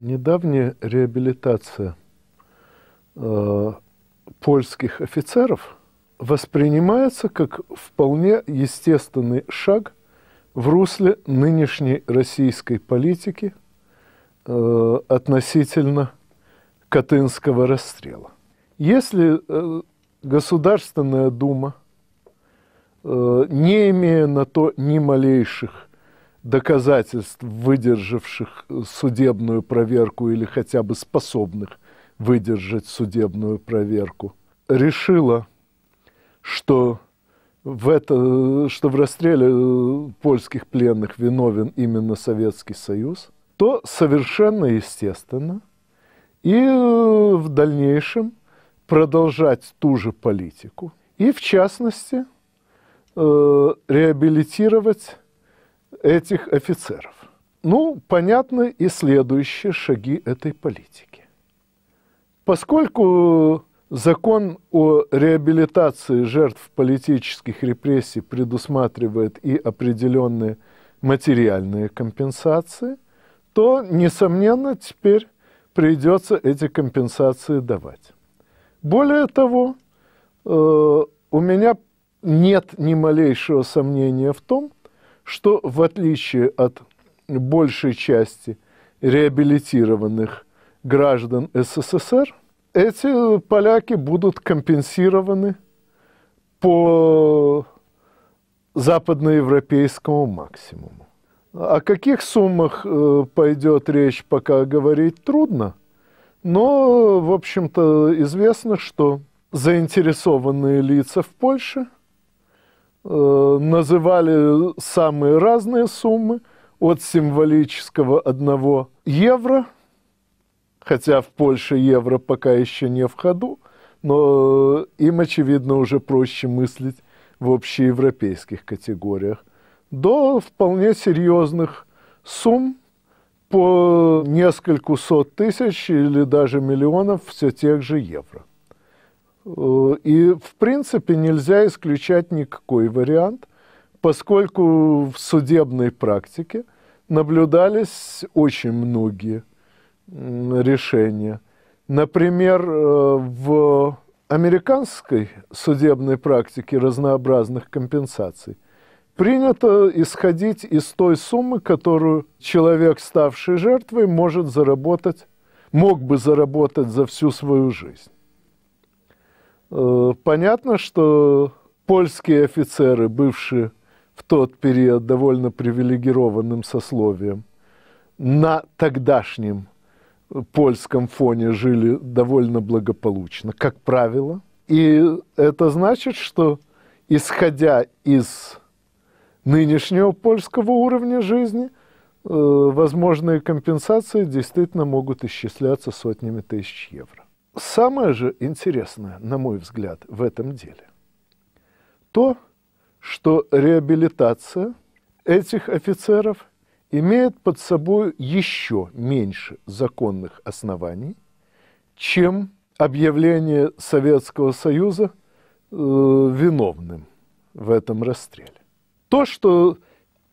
Недавняя реабилитация э, польских офицеров воспринимается как вполне естественный шаг в русле нынешней российской политики э, относительно Катынского расстрела. Если э, Государственная Дума Э, не имея на то ни малейших доказательств, выдержавших э, судебную проверку или хотя бы способных выдержать судебную проверку, решила, что в, это, что в расстреле э, польских пленных виновен именно Советский Союз, то совершенно естественно и в дальнейшем продолжать ту же политику. И в частности, э, реабилитировать этих офицеров. Ну, понятны и следующие шаги этой политики. Поскольку закон о реабилитации жертв политических репрессий предусматривает и определенные материальные компенсации, то, несомненно, теперь придется эти компенсации давать. Более того, э, у меня нет ни малейшего сомнения в том, что в отличие от большей части реабилитированных граждан СССР, эти поляки будут компенсированы по западноевропейскому максимуму. О каких суммах э, пойдет речь, пока говорить трудно, но, в общем-то, известно, что заинтересованные лица в Польше – Э, называли самые разные суммы, от символического 1 евро, хотя в Польше евро пока еще не в ходу, но э, им, очевидно, уже проще мыслить в общеевропейских категориях, до вполне серьезных сумм по нескольку сот тысяч или даже миллионов все тех же евро. И, в принципе, нельзя исключать никакой вариант, поскольку в судебной практике наблюдались очень многие решения. Например, э, в американской судебной практике разнообразных компенсаций принято исходить из той суммы, которую человек, ставший жертвой, может заработать, мог бы заработать за всю свою жизнь. Э, понятно, что польские офицеры, бывшие в тот период довольно привилегированным сословием, на тогдашнем польском фоне жили довольно благополучно, как правило. И это значит, что исходя из нынешнего польского уровня жизни, э, возможные компенсации действительно могут исчисляться сотнями тысяч евро самое же интересное, на мой взгляд, в этом деле, то, что реабилитация этих офицеров имеет под собой еще меньше законных оснований, чем объявление Советского Союза э, виновным в этом расстреле. То, что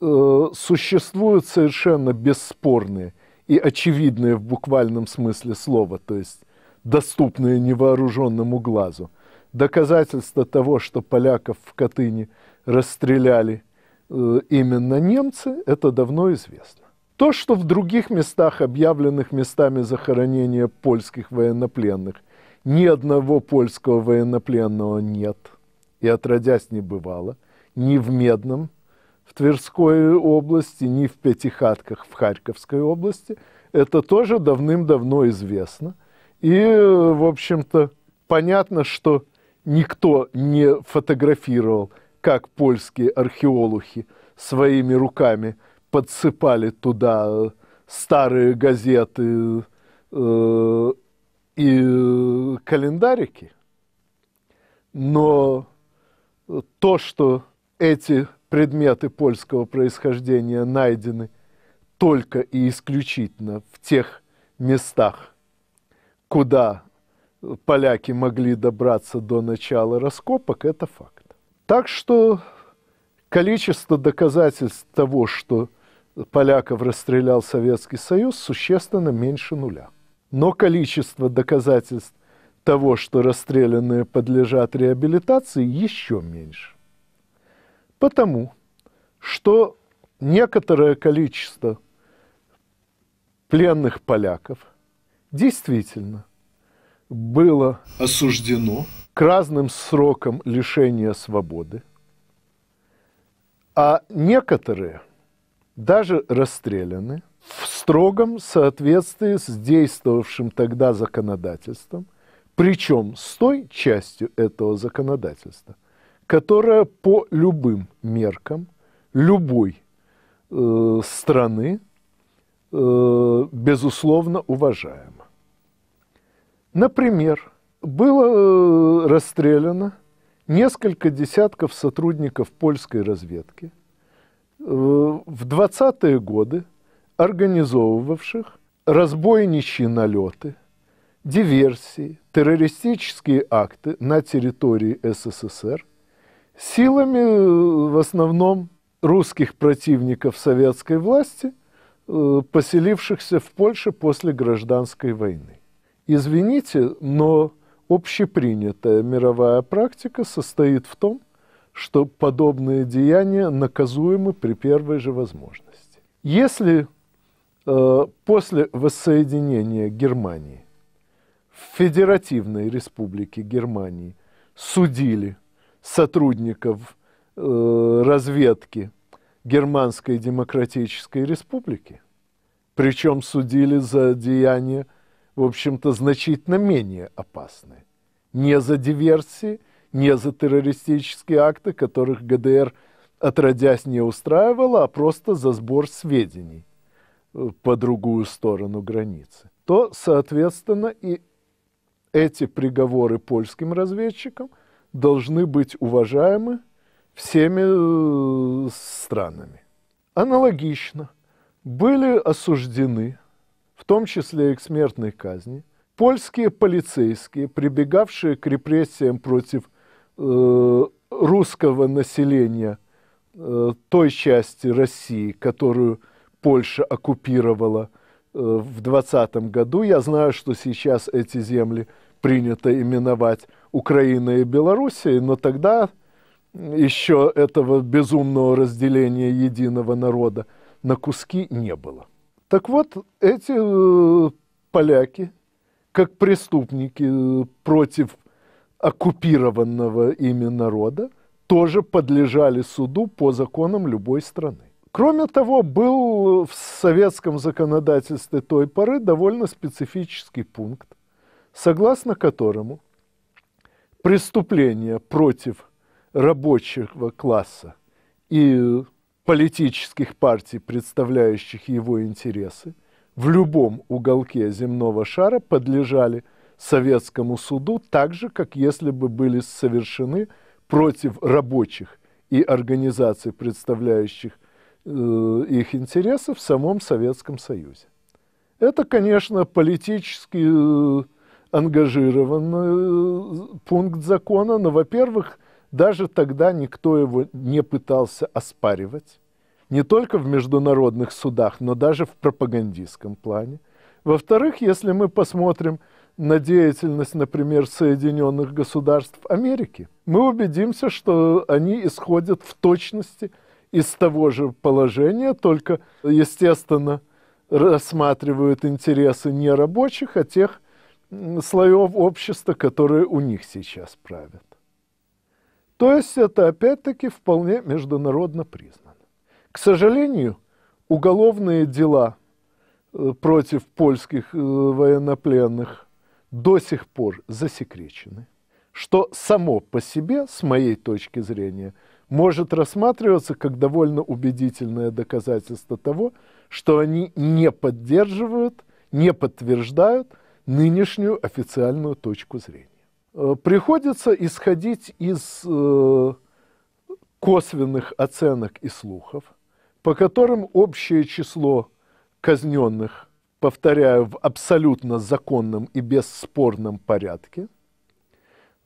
э, существуют совершенно бесспорные и очевидные в буквальном смысле слова, то есть доступные невооруженному глазу. Доказательство того, что поляков в Катыни расстреляли э, именно немцы, это давно известно. То, что в других местах, объявленных местами захоронения польских военнопленных, ни одного польского военнопленного нет, и отродясь не бывало, ни в Медном, в Тверской области, ни в Пятихатках в Харьковской области. Это тоже давным-давно известно – и, в общем-то, понятно, что никто не фотографировал, как польские археологи своими руками подсыпали туда э, старые газеты э, и календарики. Но то, что эти предметы польского происхождения найдены только и исключительно в тех местах, куда поляки могли добраться до начала раскопок, это факт. Так что количество доказательств того, что поляков расстрелял Советский Союз, существенно меньше нуля. Но количество доказательств того, что расстрелянные подлежат реабилитации, еще меньше. Потому что некоторое количество пленных поляков действительно было осуждено к разным срокам лишения свободы, а некоторые даже расстреляны в строгом соответствии с действовавшим тогда законодательством, причем с той частью этого законодательства, которая по любым меркам любой э, страны Э, безусловно уважаема. Например, было э, расстреляно несколько десятков сотрудников польской разведки э, в 20-е годы, организовывавших разбойничьи налеты, диверсии, террористические акты на территории СССР силами в основном русских противников советской власти – Э, поселившихся в Польше после гражданской войны. Извините, но общепринятая мировая практика состоит в том, что подобные деяния наказуемы при первой же возможности. Если э, после воссоединения Германии в Федеративной Республике Германии судили сотрудников э, разведки – Германской Демократической Республики. Причем судили за деяния, в общем-то, значительно менее опасные. Не за диверсии, не за террористические акты, которых ГДР отродясь не устраивала, а просто за сбор сведений э, по другую сторону границы. То, соответственно, и эти приговоры польским разведчикам должны быть уважаемы всеми э, странами. Аналогично были осуждены, в том числе и к смертной казни, польские полицейские, прибегавшие к репрессиям против э, русского населения э, той части России, которую Польша оккупировала э, в 20 году. Я знаю, что сейчас эти земли принято именовать Украиной и Белоруссией, но тогда еще этого безумного разделения единого народа на куски не было. Так вот, эти э, поляки, как преступники э, против оккупированного ими народа, тоже подлежали суду по законам любой страны. Кроме того, был в советском законодательстве той поры довольно специфический пункт, согласно которому преступления против рабочего класса и политических партий, представляющих его интересы, в любом уголке земного шара подлежали советскому суду так же, как если бы были совершены против рабочих и организаций, представляющих э, их интересы в самом Советском Союзе. Это, конечно, политически э, ангажированный э, пункт закона, но, во-первых, даже тогда никто его не пытался оспаривать, не только в международных судах, но даже в пропагандистском плане. Во-вторых, если мы посмотрим на деятельность, например, Соединенных Государств Америки, мы убедимся, что они исходят в точности из того же положения, только, естественно, рассматривают интересы не рабочих, а тех слоев общества, которые у них сейчас правят. То есть это опять-таки вполне международно признано. К сожалению, уголовные дела э, против польских э, военнопленных до сих пор засекречены, что само по себе, с моей точки зрения, может рассматриваться как довольно убедительное доказательство того, что они не поддерживают, не подтверждают нынешнюю официальную точку зрения. Э, приходится исходить из э, косвенных оценок и слухов, по которым общее число казненных, повторяю, в абсолютно законном и бесспорном порядке,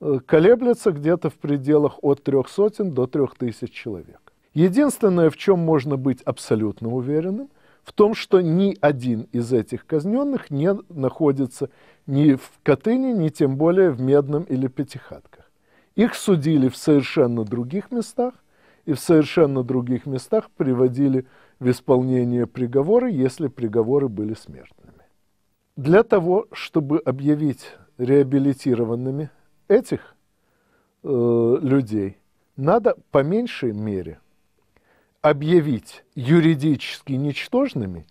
э, колеблется где-то в пределах от трех сотен до трех тысяч человек. Единственное, в чем можно быть абсолютно уверенным – в том, что ни один из этих казненных не находится ни в Катыни, ни тем более в Медном или Пятихатках. Их судили в совершенно других местах, и в совершенно других местах приводили в исполнение приговоры, если приговоры были смертными. Для того, чтобы объявить реабилитированными этих э, людей, надо по меньшей мере объявить юридически ничтожными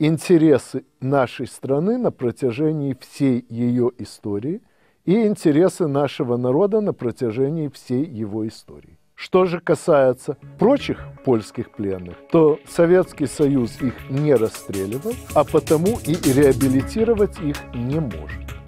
интересы нашей страны на протяжении всей ее истории и интересы нашего народа на протяжении всей его истории. Что же касается прочих польских пленных, то Советский Союз их не расстреливал, а потому и реабилитировать их не может.